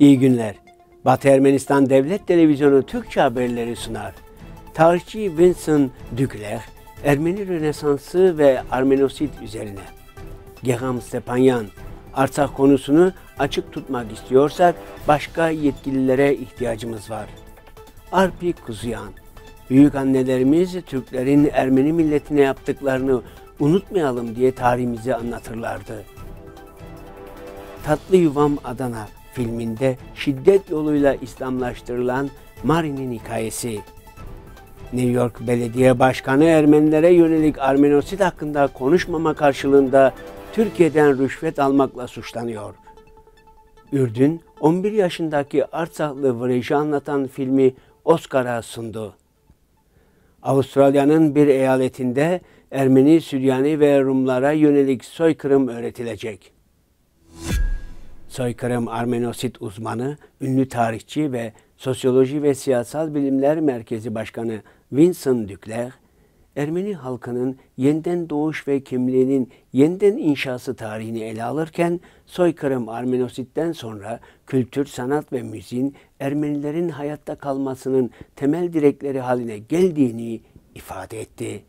İyi günler. Batı Ermenistan Devlet Televizyonu Türkçe haberleri sunar. Tarihçi Vincent Dükler, Ermeni Rönesansı ve Armenosit üzerine. Geham Stepanyan, Arsak konusunu açık tutmak istiyorsak başka yetkililere ihtiyacımız var. Arpi Kuzuyan, büyük annelerimiz Türklerin Ermeni milletine yaptıklarını unutmayalım diye tarihimizi anlatırlardı. Tatlı Yuvam Adana, filminde şiddet yoluyla İslamlaştırılan Marin'in hikayesi. New York Belediye Başkanı Ermenilere yönelik Armenosid hakkında konuşmama karşılığında Türkiye'den rüşvet almakla suçlanıyor. Ürdün, 11 yaşındaki Artsaklı Vrej'i anlatan filmi Oscar'a sundu. Avustralya'nın bir eyaletinde Ermeni, Süryani ve Rumlara yönelik soykırım öğretilecek soykırım Armenosit uzmanı, ünlü tarihçi ve Sosyoloji ve Siyasal Bilimler Merkezi Başkanı Vincent Dükler, Ermeni halkının yeniden doğuş ve kimliğinin yeniden inşası tarihini ele alırken soykırım Armenosit'ten sonra kültür, sanat ve müziğin Ermenilerin hayatta kalmasının temel direkleri haline geldiğini ifade etti.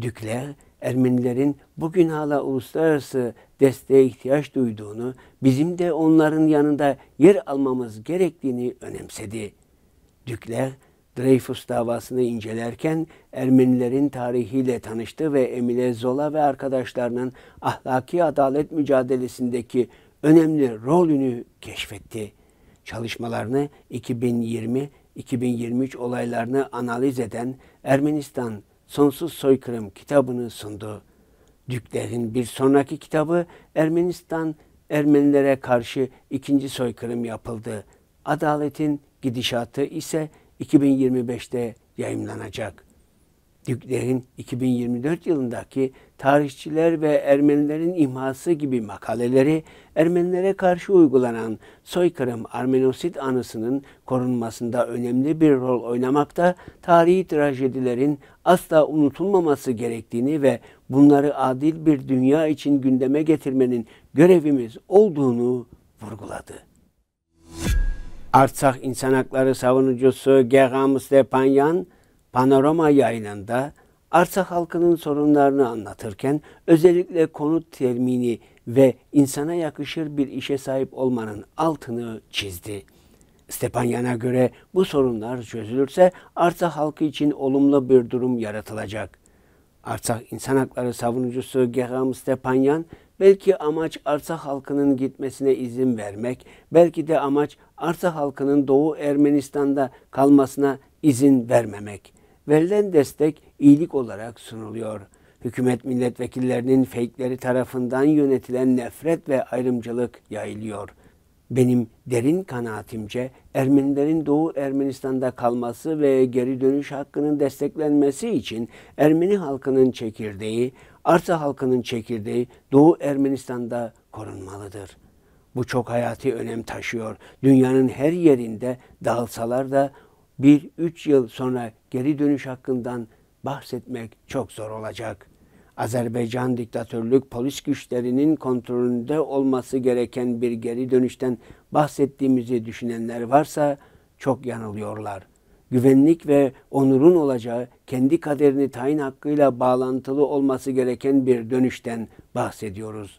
Dükler, Ermenilerin bugün hala uluslararası desteğe ihtiyaç duyduğunu, bizim de onların yanında yer almamız gerektiğini önemsedi. Dükler, Dreyfus davasını incelerken Ermenilerin tarihiyle tanıştı ve Emile Zola ve arkadaşlarının ahlaki adalet mücadelesindeki önemli rolünü keşfetti. Çalışmalarını 2020-2023 olaylarını analiz eden Ermenistan Sonsuz Soykırım kitabını sundu. Dükler'in bir sonraki kitabı Ermenistan Ermenilere karşı ikinci soykırım yapıldı. Adaletin gidişatı ise 2025'te yayımlanacak. Dükler'in 2024 yılındaki tarihçiler ve Ermenilerin imhası gibi makaleleri Ermenilere karşı uygulanan soykırım Armenosit anısının korunmasında önemli bir rol oynamakta tarihi trajedilerin asla unutulmaması gerektiğini ve bunları adil bir dünya için gündeme getirmenin görevimiz olduğunu vurguladı. Artsakh İnsan Hakları Savunucusu Gerham Stepanyan, Panorama yayınında arsa halkının sorunlarını anlatırken özellikle konut termini ve insana yakışır bir işe sahip olmanın altını çizdi. Stepanyan'a göre bu sorunlar çözülürse arsa halkı için olumlu bir durum yaratılacak. Arsa insan Hakları Savunucusu Gerham Stepanyan, belki amaç arsa halkının gitmesine izin vermek, belki de amaç arsa halkının Doğu Ermenistan'da kalmasına izin vermemek verilen destek iyilik olarak sunuluyor. Hükümet milletvekillerinin fake'leri tarafından yönetilen nefret ve ayrımcılık yayılıyor. Benim derin kanaatimce Ermenilerin Doğu Ermenistan'da kalması ve geri dönüş hakkının desteklenmesi için Ermeni halkının çekirdeği, Arsa halkının çekirdeği Doğu Ermenistan'da korunmalıdır. Bu çok hayati önem taşıyor. Dünyanın her yerinde dağılsalar da bir üç yıl sonra geri dönüş hakkından bahsetmek çok zor olacak. Azerbaycan diktatörlük polis güçlerinin kontrolünde olması gereken bir geri dönüşten bahsettiğimizi düşünenler varsa çok yanılıyorlar. Güvenlik ve onurun olacağı kendi kaderini tayin hakkıyla bağlantılı olması gereken bir dönüşten bahsediyoruz.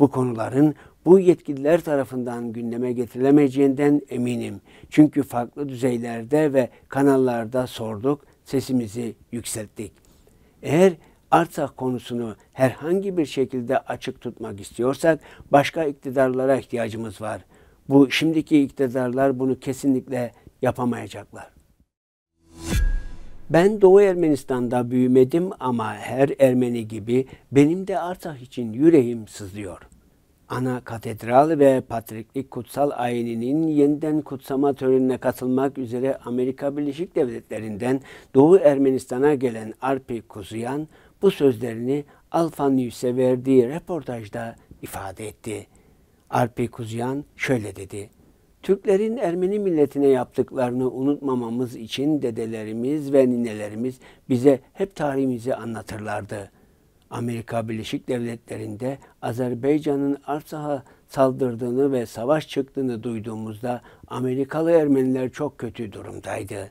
Bu konuların bu yetkililer tarafından gündeme getirilemeyeceğinden eminim. Çünkü farklı düzeylerde ve kanallarda sorduk, sesimizi yükselttik. Eğer Artsakh konusunu herhangi bir şekilde açık tutmak istiyorsak başka iktidarlara ihtiyacımız var. Bu şimdiki iktidarlar bunu kesinlikle yapamayacaklar. Ben Doğu Ermenistan'da büyümedim ama her Ermeni gibi benim de Artsakh için yüreğim sızlıyor.'' ana katedral ve patriklik kutsal ayininin yeniden kutsama törenine katılmak üzere Amerika Birleşik Devletleri'nden Doğu Ermenistan'a gelen Arpi Kuzuyan bu sözlerini Alfa News'e verdiği reportajda ifade etti. Arpi Kuzuyan şöyle dedi. Türklerin Ermeni milletine yaptıklarını unutmamamız için dedelerimiz ve ninelerimiz bize hep tarihimizi anlatırlardı. Amerika Birleşik Devletleri'nde Azerbaycan'ın Artsakh'a saldırdığını ve savaş çıktığını duyduğumuzda Amerikalı Ermeniler çok kötü durumdaydı.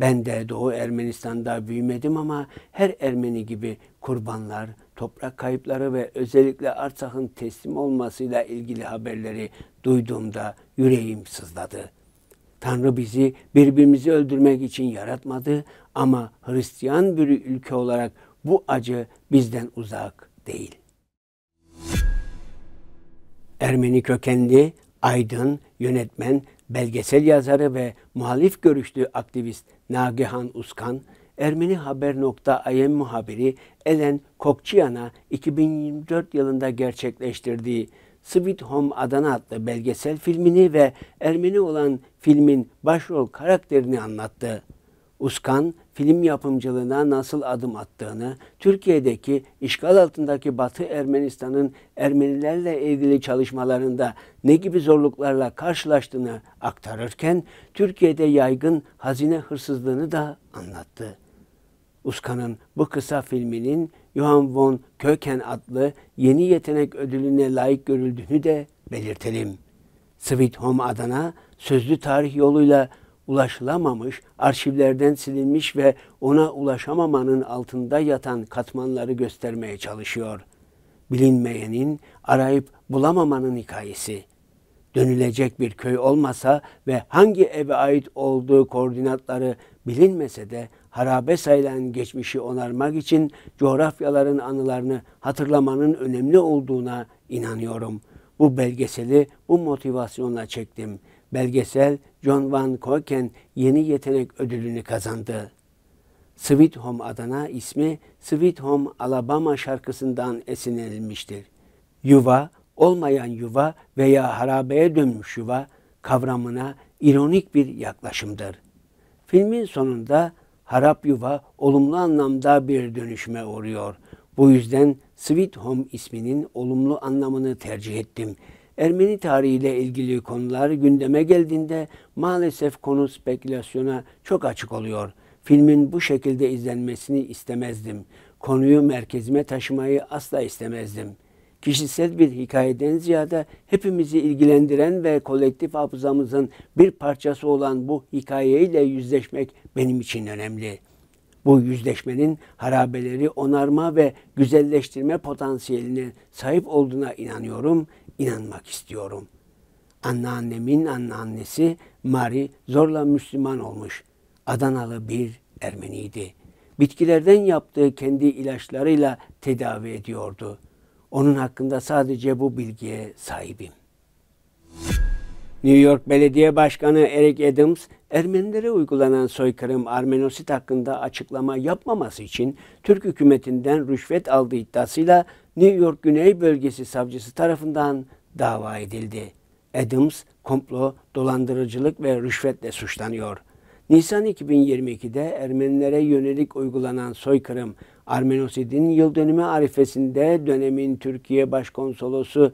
Ben de Doğu Ermenistan'da büyümedim ama her Ermeni gibi kurbanlar, toprak kayıpları ve özellikle Artsakh'ın teslim olmasıyla ilgili haberleri duyduğumda yüreğim sızladı. Tanrı bizi birbirimizi öldürmek için yaratmadı ama Hristiyan bir ülke olarak bu acı bizden uzak değil. Ermeni kökenli, aydın, yönetmen, belgesel yazarı ve muhalif görüşlü aktivist Nagihan Uskan, Ermeni Haber.im muhabiri Elen Kokçiyan'a 2024 yılında gerçekleştirdiği Sweet Home Adana adlı belgesel filmini ve Ermeni olan filmin başrol karakterini anlattı. Uskan film yapımcılığına nasıl adım attığını, Türkiye'deki işgal altındaki Batı Ermenistan'ın Ermenilerle ilgili çalışmalarında ne gibi zorluklarla karşılaştığını aktarırken Türkiye'de yaygın hazine hırsızlığını da anlattı. Uskan'ın bu kısa filminin Johan von Köken adlı yeni yetenek ödülüne layık görüldüğünü de belirtelim. Sweet Home Adana sözlü tarih yoluyla ulaşılamamış, arşivlerden silinmiş ve ona ulaşamamanın altında yatan katmanları göstermeye çalışıyor. Bilinmeyenin arayıp bulamamanın hikayesi. Dönülecek bir köy olmasa ve hangi eve ait olduğu koordinatları bilinmese de harabe sayılan geçmişi onarmak için coğrafyaların anılarını hatırlamanın önemli olduğuna inanıyorum. Bu belgeseli bu motivasyonla çektim.'' belgesel John Van Koken Yeni Yetenek Ödülünü kazandı. Sweet Home adına ismi Sweet Home Alabama şarkısından esinlenilmiştir. Yuva, olmayan yuva veya harabeye dönmüş yuva kavramına ironik bir yaklaşımdır. Filmin sonunda harap yuva olumlu anlamda bir dönüşme uğruyor. Bu yüzden Sweet Home isminin olumlu anlamını tercih ettim. Ermeni tarihiyle ilgili konular gündeme geldiğinde maalesef konu spekülasyona çok açık oluyor. Filmin bu şekilde izlenmesini istemezdim. Konuyu merkezime taşımayı asla istemezdim. Kişisel bir hikayeden ziyade hepimizi ilgilendiren ve kolektif hafızamızın bir parçası olan bu hikayeyle yüzleşmek benim için önemli.'' Bu yüzleşmenin harabeleri onarma ve güzelleştirme potansiyeline sahip olduğuna inanıyorum inanmak istiyorum. Anneannemin anneannesi Mari zorla Müslüman olmuş. Adanalı bir Ermeniydi. Bitkilerden yaptığı kendi ilaçlarıyla tedavi ediyordu. Onun hakkında sadece bu bilgiye sahibim. New York Belediye Başkanı Eric Adams, Ermenilere uygulanan soykırım Armenosit hakkında açıklama yapmaması için Türk hükümetinden rüşvet aldığı iddiasıyla New York Güney Bölgesi Savcısı tarafından dava edildi. Adams komplo, dolandırıcılık ve rüşvetle suçlanıyor. Nisan 2022'de Ermenilere yönelik uygulanan soykırım Armenosid'in yıl dönümü arifesinde dönemin Türkiye Başkonsolosu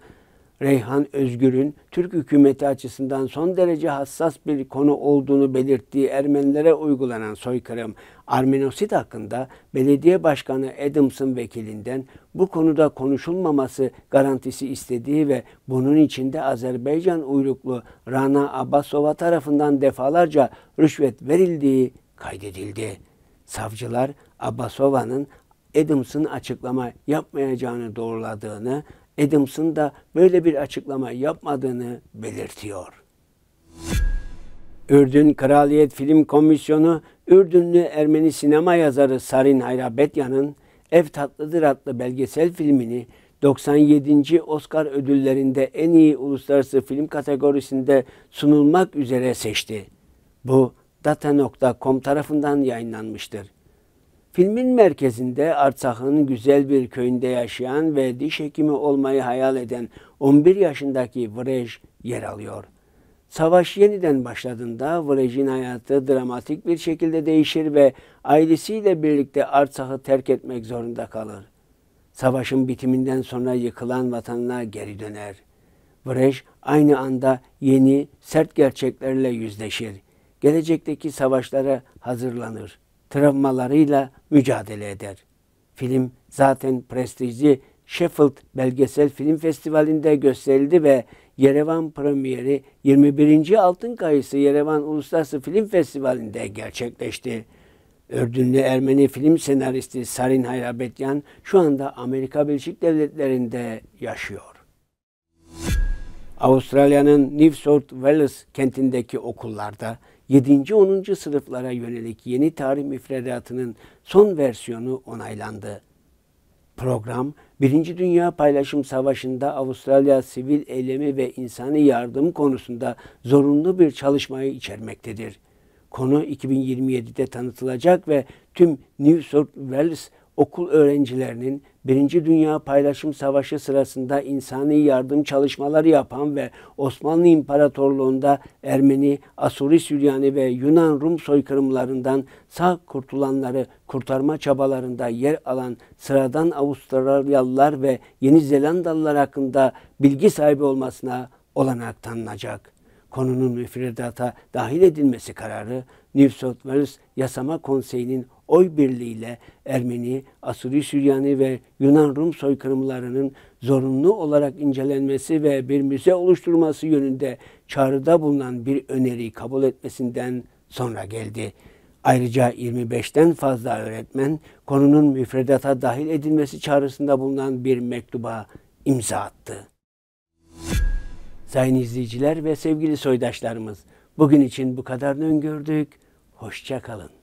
Reyhan Özgür'ün Türk hükümeti açısından son derece hassas bir konu olduğunu belirttiği Ermenilere uygulanan soykırım, Armenosit hakkında belediye başkanı Adams'ın vekilinden bu konuda konuşulmaması garantisi istediği ve bunun içinde Azerbaycan uyruklu Rana Abbasova tarafından defalarca rüşvet verildiği kaydedildi. Savcılar Abbasova'nın Adams'ın açıklama yapmayacağını doğruladığını Adams'ın da böyle bir açıklama yapmadığını belirtiyor. Ürdün Kraliyet Film Komisyonu, Ürdünlü Ermeni sinema yazarı Sarin Hayrabetyan'ın Ev Tatlıdır adlı belgesel filmini 97. Oscar ödüllerinde en iyi uluslararası film kategorisinde sunulmak üzere seçti. Bu data.com tarafından yayınlanmıştır. Filmin merkezinde Artsakh'ın güzel bir köyünde yaşayan ve diş hekimi olmayı hayal eden 11 yaşındaki Vrej yer alıyor. Savaş yeniden başladığında Vrej'in hayatı dramatik bir şekilde değişir ve ailesiyle birlikte Artsakh'ı terk etmek zorunda kalır. Savaşın bitiminden sonra yıkılan vatanına geri döner. Vrej aynı anda yeni, sert gerçeklerle yüzleşir. Gelecekteki savaşlara hazırlanır travmalarıyla mücadele eder. Film zaten prestijli Sheffield Belgesel Film Festivali'nde gösterildi ve Yerevan premieri 21. Altın Kayısı Yerevan Uluslararası Film Festivali'nde gerçekleşti. Ördünlü Ermeni film senaristi Sarin Hayrabetyan şu anda Amerika Birleşik Devletleri'nde yaşıyor. Avustralya'nın New South Wales kentindeki okullarda 7. 10. sınıflara yönelik yeni tarih müfredatının son versiyonu onaylandı. Program, Birinci Dünya Paylaşım Savaşı'nda Avustralya sivil eylemi ve insani yardım konusunda zorunlu bir çalışmayı içermektedir. Konu 2027'de tanıtılacak ve tüm New South Wales okul öğrencilerinin Birinci Dünya Paylaşım Savaşı sırasında insani yardım çalışmaları yapan ve Osmanlı İmparatorluğu'nda Ermeni, Asuri Süryani ve Yunan Rum soykırımlarından sağ kurtulanları kurtarma çabalarında yer alan sıradan Avustralyalılar ve Yeni Zelandalılar hakkında bilgi sahibi olmasına olanak tanınacak. Konunun müfredata dahil edilmesi kararı New South Wales Yasama Konseyi'nin oy birliğiyle Ermeni, Asuri, Süryani ve Yunan-Rum soykırımlarının zorunlu olarak incelenmesi ve bir müze oluşturması yönünde çağrıda bulunan bir öneriyi kabul etmesinden sonra geldi. Ayrıca 25'ten fazla öğretmen konunun müfredata dahil edilmesi çağrısında bulunan bir mektuba imza attı. Sayın izleyiciler ve sevgili soydaşlarımız, bugün için bu kadarını öngördük. Hoşça kalın.